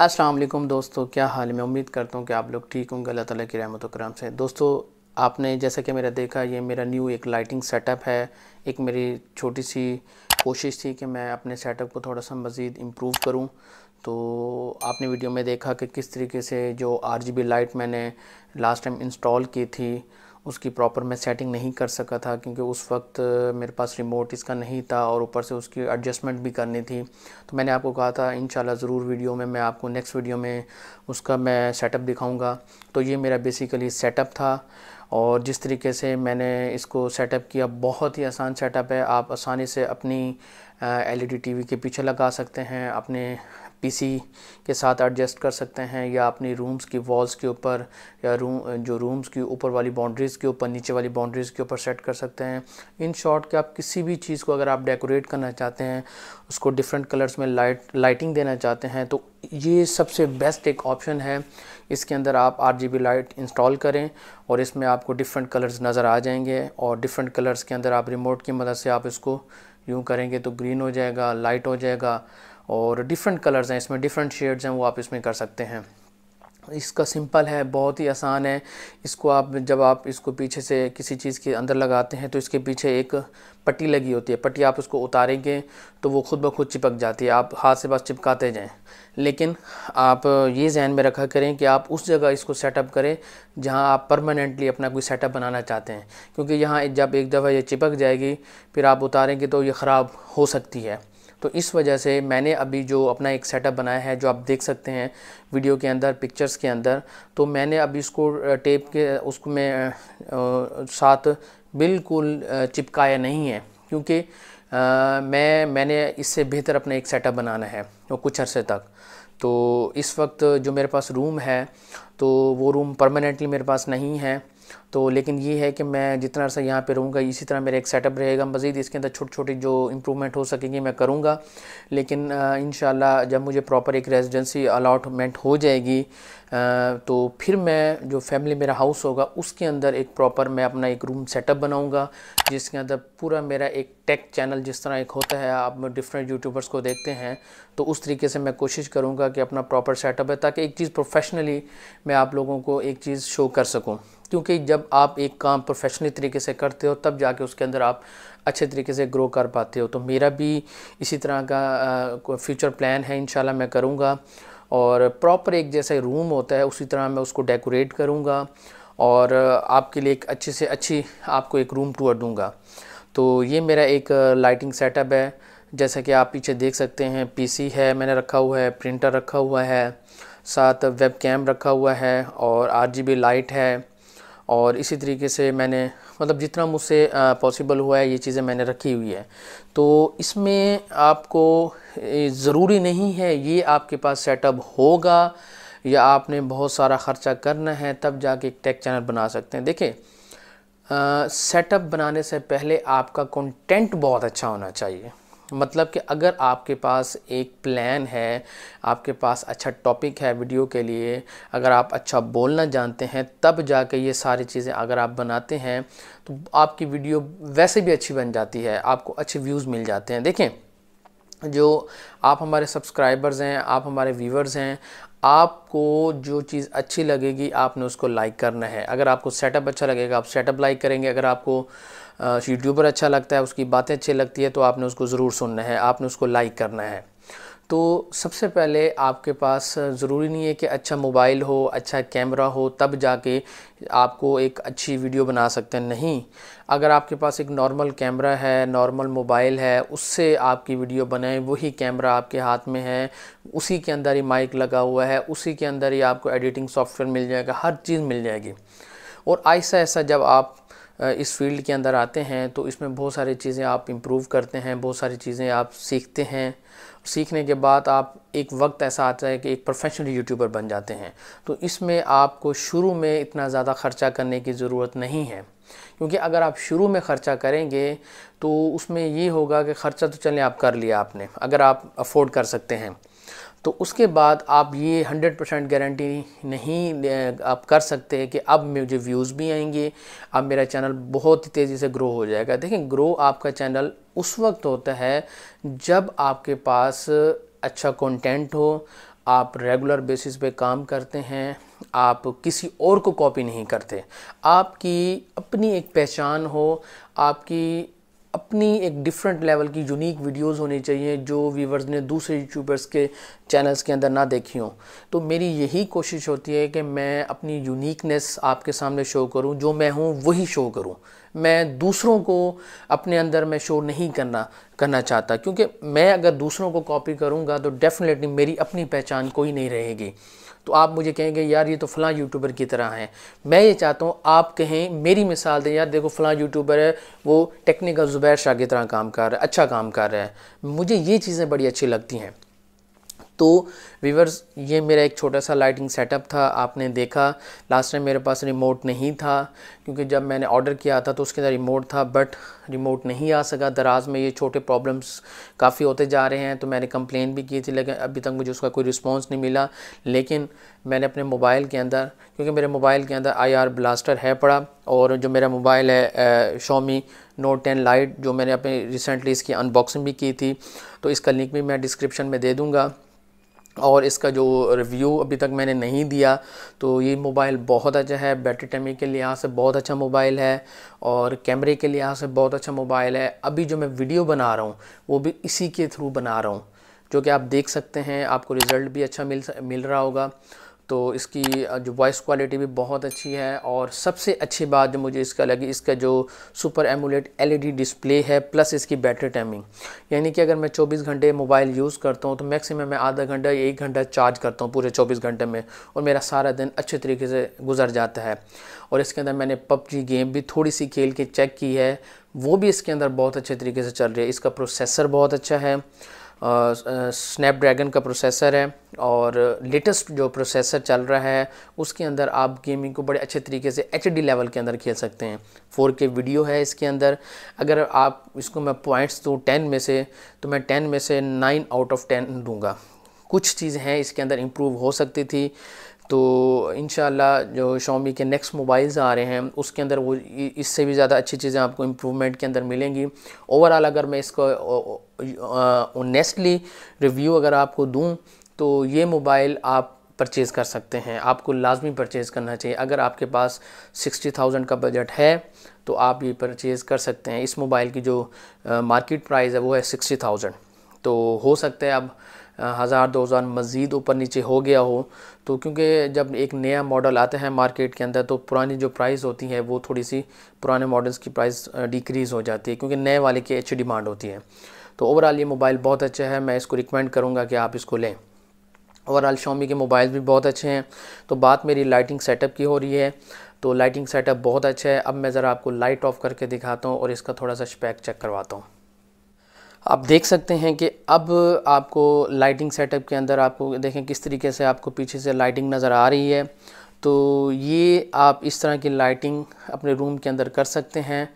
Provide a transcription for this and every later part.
अस्सलाम वालेकुम दोस्तों क्या हाल में उम्मीद करता हूँ कि आप लोग ठीक होंगे अल्लाह ताला की रहमत करम से दोस्तों आपने जैसा कि मेरा देखा ये मेरा न्यू एक लाइटिंग सेटअप है एक मेरी छोटी सी कोशिश थी कि मैं अपने सेटअप को थोड़ा सा मज़ीद इम्प्रूव करूँ तो आपने वीडियो में देखा कि किस तरीके से जो आर लाइट मैंने लास्ट टाइम इंस्टॉल की थी उसकी प्रॉपर मैं सेटिंग नहीं कर सका था क्योंकि उस वक्त मेरे पास रिमोट इसका नहीं था और ऊपर से उसकी एडजस्टमेंट भी करनी थी तो मैंने आपको कहा था इन ज़रूर वीडियो में मैं आपको नेक्स्ट वीडियो में उसका मैं सेटअप दिखाऊँगा तो ये मेरा बेसिकली सेटअप था और जिस तरीके से मैंने इसको सेटअप किया बहुत ही आसान सेटअप है आप आसानी से अपनी एलईडी टीवी e के पीछे लगा सकते हैं अपने पीसी के साथ एडजस्ट कर सकते हैं या अपनी रूम्स की वॉल्स के ऊपर या रूम जो रूम्स की ऊपर वाली बाउंड्रीज़ के ऊपर नीचे वाली बाउंड्रीज़ के ऊपर सेट कर सकते हैं इन शॉर्ट कि आप किसी भी चीज़ को अगर आप डेकोरेट करना चाहते हैं उसको डिफरेंट कलर्स में लाइट लाइटिंग देना चाहते हैं तो ये सबसे बेस्ट एक ऑप्शन है इसके अंदर आप आर लाइट इंस्टॉल करें और इसमें आपको डिफरेंट कलर्स नज़र आ जाएंगे और डिफरेंट कलर्स के अंदर आप रिमोट की मदद से आप इसको यूँ करेंगे तो ग्रीन हो जाएगा लाइट हो जाएगा और डिफरेंट कलर्स हैं इसमें डिफरेंट शेड्स हैं वो आप इसमें कर सकते हैं इसका सिंपल है बहुत ही आसान है इसको आप जब आप इसको पीछे से किसी चीज़ के अंदर लगाते हैं तो इसके पीछे एक पट्टी लगी होती है पट्टी आप उसको उतारेंगे तो वो खुद ब खुद चिपक जाती है आप हाथ से बस चिपकाते जाएं लेकिन आप ये जहन में रखा करें कि आप उस जगह इसको सेटअप करें जहां आप परमानेंटली अपना कोई सेटअप बनाना चाहते हैं क्योंकि यहाँ जब एक दफ़ा ये चिपक जाएगी फिर आप उतारेंगे तो ये ख़राब हो सकती है तो इस वजह से मैंने अभी जो अपना एक सेटअप बनाया है जो आप देख सकते हैं वीडियो के अंदर पिक्चर्स के अंदर तो मैंने अभी इसको टेप के उसको में साथ बिल्कुल चिपकाया नहीं है क्योंकि मैं मैंने इससे बेहतर अपना एक सेटअप बनाना है तो कुछ अरसे तक तो इस वक्त जो मेरे पास रूम है तो वो रूम परमानेंटली मेरे पास नहीं है तो लेकिन ये है कि मैं जितना अर्सा यहाँ पे रहूँगा इसी तरह मेरा एक सेटअप रहेगा मज़ीद इसके अंदर छोटी छोटी जो इम्प्रूवमेंट हो सकेंगी मैं करूँगा लेकिन इन जब मुझे प्रॉपर एक रेजिडेंसी अलाटमेंट हो जाएगी तो फिर मैं जो फैमिली मेरा हाउस होगा उसके अंदर एक प्रॉपर मैं अपना एक रूम सेटअप बनाऊँगा जिसके अंदर पूरा मेरा एक टेक चैनल जिस तरह एक होता है आप डिफरेंट यूट्यूबर्स को देखते हैं तो उस तरीके से मैं कोशिश करूँगा कि अपना प्रॉपर सेटअप है ताकि एक चीज़ प्रोफेशनली मैं आप लोगों को एक चीज़ शो कर सकूँ क्योंकि जब जब आप एक काम प्रोफेशनल तरीके से करते हो तब जाके उसके अंदर आप अच्छे तरीके से ग्रो कर पाते हो तो मेरा भी इसी तरह का फ्यूचर प्लान है इन मैं करूँगा और प्रॉपर एक जैसा रूम होता है उसी तरह मैं उसको डेकोरेट करूँगा और आपके लिए एक अच्छी से अच्छी आपको एक रूम टूर दूँगा तो ये मेरा एक लाइटिंग सेटअप है जैसा कि आप पीछे देख सकते हैं पीसी है मैंने रखा हुआ है प्रिंटर रखा हुआ है साथ वेब कैम रखा हुआ है और आरजीबी लाइट है और इसी तरीके से मैंने मतलब जितना मुझसे पॉसिबल हुआ है ये चीज़ें मैंने रखी हुई है तो इसमें आपको ज़रूरी नहीं है ये आपके पास सेटअप होगा या आपने बहुत सारा ख़र्चा करना है तब जाके एक टेक चैनल बना सकते हैं देखें सेटअप बनाने से पहले आपका कंटेंट बहुत अच्छा होना चाहिए मतलब कि अगर आपके पास एक प्लान है आपके पास अच्छा टॉपिक है वीडियो के लिए अगर आप अच्छा बोलना जानते हैं तब जाके ये सारी चीज़ें अगर आप बनाते हैं तो आपकी वीडियो वैसे भी अच्छी बन जाती है आपको अच्छे व्यूज़ मिल जाते हैं देखें जो आप हमारे सब्सक्राइबर्स हैं आप हमारे व्यूवर्स हैं आपको जो चीज़ अच्छी लगेगी आपने उसको लाइक करना है अगर आपको सेटअप अच्छा लगेगा आप सेटअप लाइक करेंगे अगर आपको यूट्यूबर अच्छा लगता है उसकी बातें अच्छी लगती है तो आपने उसको ज़रूर सुनना है आपने उसको लाइक करना है तो सबसे पहले आपके पास ज़रूरी नहीं है कि अच्छा मोबाइल हो अच्छा कैमरा हो तब जाके आपको एक अच्छी वीडियो बना सकते हैं नहीं अगर आपके पास एक नॉर्मल कैमरा है नॉर्मल मोबाइल है उससे आपकी वीडियो बनाए वही कैमरा आपके हाथ में है उसी के अंदर ही माइक लगा हुआ है उसी के अंदर ही आपको एडिटिंग सॉफ्टवेयर मिल जाएगा हर चीज़ मिल जाएगी और ऐसा ऐसा जब आप इस फील्ड के अंदर आते हैं तो इसमें बहुत सारी चीज़ें आप इम्प्रूव करते हैं बहुत सारी चीज़ें आप सीखते हैं सीखने के बाद आप एक वक्त ऐसा आता है कि एक प्रोफेशनल यूट्यूबर बन जाते हैं तो इसमें आपको शुरू में इतना ज़्यादा ख़र्चा करने की ज़रूरत नहीं है क्योंकि अगर आप शुरू में ख़र्चा करेंगे तो उसमें ये होगा कि ख़र्चा तो चलें आप कर लिया आपने अगर आप अफोर्ड कर सकते हैं तो उसके बाद आप ये 100 परसेंट गारंटी नहीं आप कर सकते कि अब मुझे व्यूज़ भी आएंगे अब मेरा चैनल बहुत ही तेज़ी से ग्रो हो जाएगा देखें ग्रो आपका चैनल उस वक्त होता है जब आपके पास अच्छा कंटेंट हो आप रेगुलर बेसिस पे काम करते हैं आप किसी और को कॉपी नहीं करते आपकी अपनी एक पहचान हो आपकी अपनी एक डिफरेंट लेवल की यूनिक वीडियोस होनी चाहिए जो व्यूवर्स ने दूसरे यूट्यूबर्स के चैनल्स के अंदर ना देखी हों तो मेरी यही कोशिश होती है कि मैं अपनी यूनिकनेस आपके सामने शो करूं जो मैं हूं वही शो करूं मैं दूसरों को अपने अंदर मैं शो नहीं करना करना चाहता क्योंकि मैं अगर दूसरों को कॉपी करूंगा तो डेफ़िनेटली मेरी अपनी पहचान कोई नहीं रहेगी तो आप मुझे कहेंगे यार ये तो फ़लाँ यूट्यूबर की तरह हैं मैं ये चाहता हूँ आप कहें मेरी मिसाल दें यार देखो फ़लाँ यूट्यूबर है वो टेक्निकल ज़ुबैर शाह की तरह काम कर रहा है अच्छा काम कर रहा है मुझे ये चीज़ें बड़ी अच्छी लगती हैं तो वीवर्स ये मेरा एक छोटा सा लाइटिंग सेटअप था आपने देखा लास्ट टाइम मेरे पास रिमोट नहीं था क्योंकि जब मैंने ऑर्डर किया था तो उसके अंदर रिमोट था बट रिमोट नहीं आ सका दराज में ये छोटे प्रॉब्लम्स काफ़ी होते जा रहे हैं तो मैंने कंप्लेन भी की थी लेकिन अभी तक मुझे उसका कोई रिस्पॉन्स नहीं मिला लेकिन मैंने अपने मोबाइल के अंदर क्योंकि मेरे मोबाइल के अंदर आई ब्लास्टर है पड़ा और जो मेरा मोबाइल है शोमी नोट टेन लाइट जो मैंने अपने रिसेंटली इसकी अनबॉक्सिंग भी की थी तो इसका लिंक भी मैं डिस्क्रिप्शन में दे दूँगा और इसका जो रिव्यू अभी तक मैंने नहीं दिया तो ये मोबाइल बहुत अच्छा है बैटरी टाइमिंग के लिहाज से बहुत अच्छा मोबाइल है और कैमरे के लिहाज से बहुत अच्छा मोबाइल है अभी जो मैं वीडियो बना रहा हूँ वो भी इसी के थ्रू बना रहा हूँ जो कि आप देख सकते हैं आपको रिज़ल्ट भी अच्छा मिल मिल रहा होगा तो इसकी जो वॉइस क्वालिटी भी बहुत अच्छी है और सबसे अच्छी बात जो मुझे इसका लगी इसका जो सुपर एमुलेट एलईडी डिस्प्ले है प्लस इसकी बैटरी टाइमिंग यानी कि अगर मैं 24 घंटे मोबाइल यूज़ करता हूँ तो मैक्सिमम मैं आधा घंटा या एक घंटा चार्ज करता हूँ पूरे 24 घंटे में और मेरा सारा दिन अच्छे तरीके से गुजर जाता है और इसके अंदर मैंने पबजी गेम भी थोड़ी सी खेल के चेक की है वो भी इसके अंदर बहुत अच्छे तरीके से चल रही है इसका प्रोसेसर बहुत अच्छा है स्नैपड्रैगन का प्रोसेसर है और लेटेस्ट जो प्रोसेसर चल रहा है उसके अंदर आप गेमिंग को बड़े अच्छे तरीके से एच लेवल के अंदर खेल सकते हैं फोर के वीडियो है इसके अंदर अगर आप इसको मैं पॉइंट्स दूँ टेन में से तो मैं टेन में से नाइन आउट ऑफ टेन दूंगा कुछ चीज़ें हैं इसके अंदर इम्प्रूव हो सकती थी तो इन जो शॉमी के नेक्स्ट मोबाइल्स आ रहे हैं उसके अंदर वो इससे भी ज़्यादा अच्छी चीज़ें आपको इम्प्रूवमेंट के अंदर मिलेंगी ओवरऑल अगर मैं इसको ओनेस्टली रिव्यू अगर आपको दूँ तो ये मोबाइल आप परचेज़ कर सकते हैं आपको लाजमी परचेज़ करना चाहिए अगर आपके पास सिक्सटी थाउजेंड का बजट है तो आप ये परचेज़ कर सकते हैं इस मोबाइल की जो मार्केट प्राइस है वो है सिक्सटी थाउजेंड तो हो सकता है अब हज़ार दो हज़ार मज़ीद ऊपर नीचे हो गया हो तो क्योंकि जब एक नया मॉडल आता है मार्केट के अंदर तो पुरानी जो प्राइस होती है वो थोड़ी सी पुराने मॉडल्स की प्राइस डिक्रीज़ हो जाती है क्योंकि नए वाले की अच्छी डिमांड होती है तो ओवरऑल ये मोबाइल बहुत अच्छा है मैं इसको रिकमेंड करूँगा कि आप इसको लें ओवरऑल शॉमी के मोबाइल भी बहुत अच्छे हैं तो बात मेरी लाइटिंग सेटअप की हो रही है तो लाइटिंग सेटअप बहुत अच्छा है अब मैं ज़रा आपको लाइट ऑफ करके दिखाता हूँ और इसका थोड़ा सा स्पैक चेक करवाता हूँ आप देख सकते हैं कि अब आपको लाइटिंग सेटअप के अंदर आपको देखें किस तरीके से आपको पीछे से लाइटिंग नज़र आ रही है तो ये आप इस तरह की लाइटिंग अपने रूम के अंदर कर सकते हैं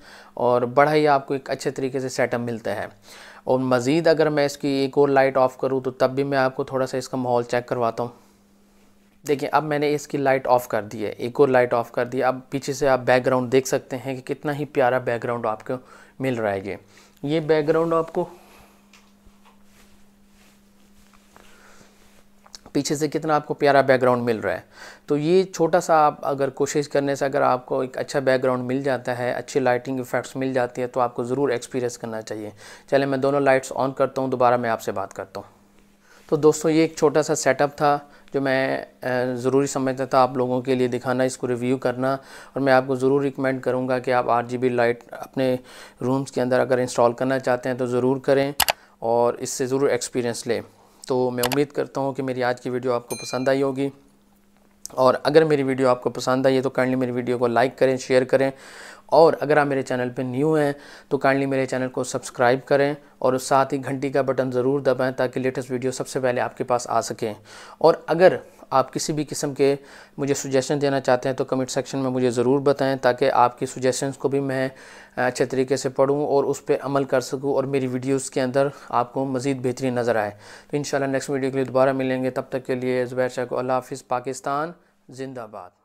और बड़ा ही आपको एक अच्छे तरीके से सेटअप मिलता है और मज़ीद अगर मैं इसकी एक और लाइट ऑफ़ करूँ तो तब भी मैं आपको थोड़ा सा इसका माहौल चेक करवाता हूँ देखिए अब मैंने इसकी लाइट ऑफ़ कर दी है एक और लाइट ऑफ़ कर दी अब पीछे से आप बैकग्राउंड देख सकते हैं कि कितना ही प्यारा बैकग्राउंड आपको मिल रहा है ये ये बैकग्राउंड आपको पीछे से कितना आपको प्यारा बैकग्राउंड मिल रहा है तो ये छोटा सा आप अगर कोशिश करने से अगर आपको एक अच्छा बैकग्राउंड मिल जाता है अच्छी लाइटिंग इफ़ेक्ट्स मिल जाती है तो आपको ज़रूर एक्सपीरियंस करना चाहिए चले मैं दोनों लाइट्स ऑन करता हूँ दोबारा मैं आपसे बात करता हूँ तो दोस्तों ये एक छोटा सा सेटअप था जो मैं ज़रूरी समझता था आप लोगों के लिए दिखाना इसको रिव्यू करना और मैं आपको ज़रूर रिकमेंड करूँगा कि आप आर लाइट अपने रूम्स के अंदर अगर इंस्टॉल करना चाहते हैं तो ज़रूर करें और इससे ज़रूर एक्सपीरियंस लें तो मैं उम्मीद करता हूँ कि मेरी आज की वीडियो आपको पसंद आई होगी और अगर मेरी वीडियो आपको पसंद आई है तो काइंडली मेरी वीडियो को लाइक करें शेयर करें और अगर आप मेरे चैनल पर न्यू हैं तो काइंडली मेरे चैनल को सब्सक्राइब करें और साथ ही घंटी का बटन ज़रूर दबाएं ताकि लेटेस्ट वीडियो सबसे पहले आपके पास आ सकें और अगर आप किसी भी किस्म के मुझे सुजेशन देना चाहते हैं तो कमेंट सेक्शन में मुझे ज़रूर बताएं ताकि आपकी सुजेशंस को भी मैं अच्छे तरीके से पढ़ूँ और उस पर अमल कर सकूँ और मेरी वीडियोज़ के अंदर आपको मज़ीद बेहतरीन नज़र आए तो इन नेक्स्ट वीडियो के लिए दोबारा मिलेंगे तब तक के लिए ज़ुबैर शाह को अल्लाह हाफिज़ पाकिस्तान जिंदाबाद